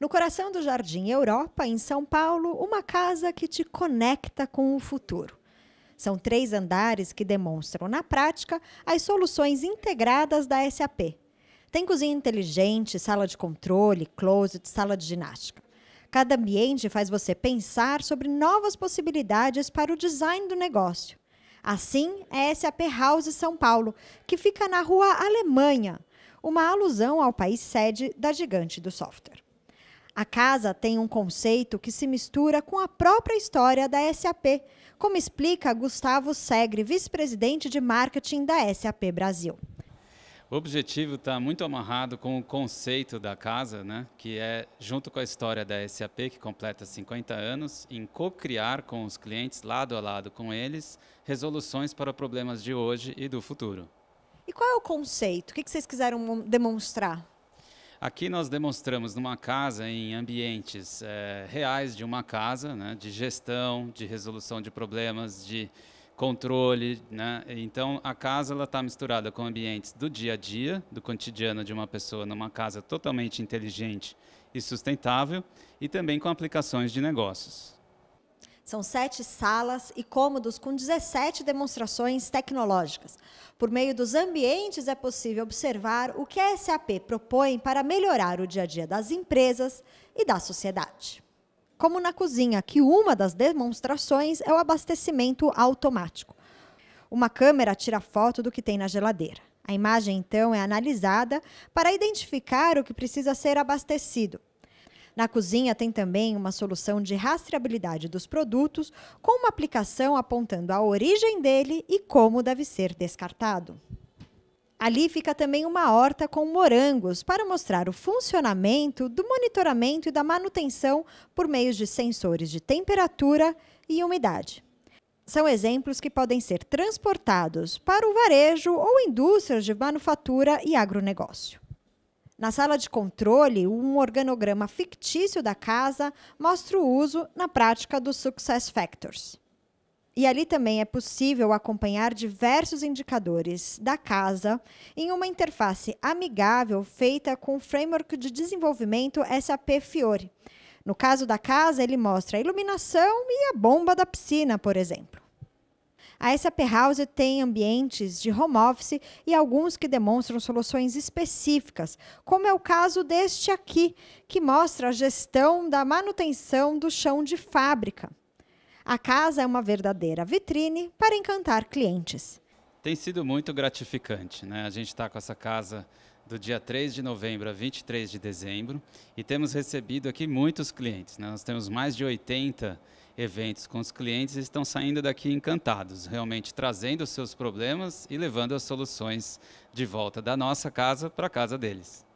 No coração do Jardim Europa, em São Paulo, uma casa que te conecta com o futuro. São três andares que demonstram, na prática, as soluções integradas da SAP. Tem cozinha inteligente, sala de controle, closet, sala de ginástica. Cada ambiente faz você pensar sobre novas possibilidades para o design do negócio. Assim é a SAP House São Paulo, que fica na rua Alemanha, uma alusão ao país sede da gigante do software. A casa tem um conceito que se mistura com a própria história da SAP, como explica Gustavo Segre, vice-presidente de marketing da SAP Brasil. O objetivo está muito amarrado com o conceito da casa, né? que é, junto com a história da SAP, que completa 50 anos, em co-criar com os clientes, lado a lado com eles, resoluções para problemas de hoje e do futuro. E qual é o conceito? O que vocês quiseram demonstrar? Aqui nós demonstramos numa casa, em ambientes é, reais de uma casa, né, de gestão, de resolução de problemas, de controle. Né? Então, a casa está misturada com ambientes do dia a dia, do cotidiano de uma pessoa numa casa totalmente inteligente e sustentável, e também com aplicações de negócios. São sete salas e cômodos com 17 demonstrações tecnológicas. Por meio dos ambientes é possível observar o que a SAP propõe para melhorar o dia a dia das empresas e da sociedade. Como na cozinha, que uma das demonstrações é o abastecimento automático. Uma câmera tira foto do que tem na geladeira. A imagem, então, é analisada para identificar o que precisa ser abastecido na cozinha tem também uma solução de rastreabilidade dos produtos, com uma aplicação apontando a origem dele e como deve ser descartado. Ali fica também uma horta com morangos para mostrar o funcionamento do monitoramento e da manutenção por meio de sensores de temperatura e umidade. São exemplos que podem ser transportados para o varejo ou indústrias de manufatura e agronegócio. Na sala de controle, um organograma fictício da casa mostra o uso na prática dos Success Factors. E ali também é possível acompanhar diversos indicadores da casa em uma interface amigável feita com o framework de desenvolvimento SAP Fiori. No caso da casa, ele mostra a iluminação e a bomba da piscina, por exemplo. A SAP House tem ambientes de home office e alguns que demonstram soluções específicas, como é o caso deste aqui, que mostra a gestão da manutenção do chão de fábrica. A casa é uma verdadeira vitrine para encantar clientes tem sido muito gratificante. Né? A gente está com essa casa do dia 3 de novembro a 23 de dezembro e temos recebido aqui muitos clientes. Né? Nós temos mais de 80 eventos com os clientes e estão saindo daqui encantados, realmente trazendo os seus problemas e levando as soluções de volta da nossa casa para a casa deles.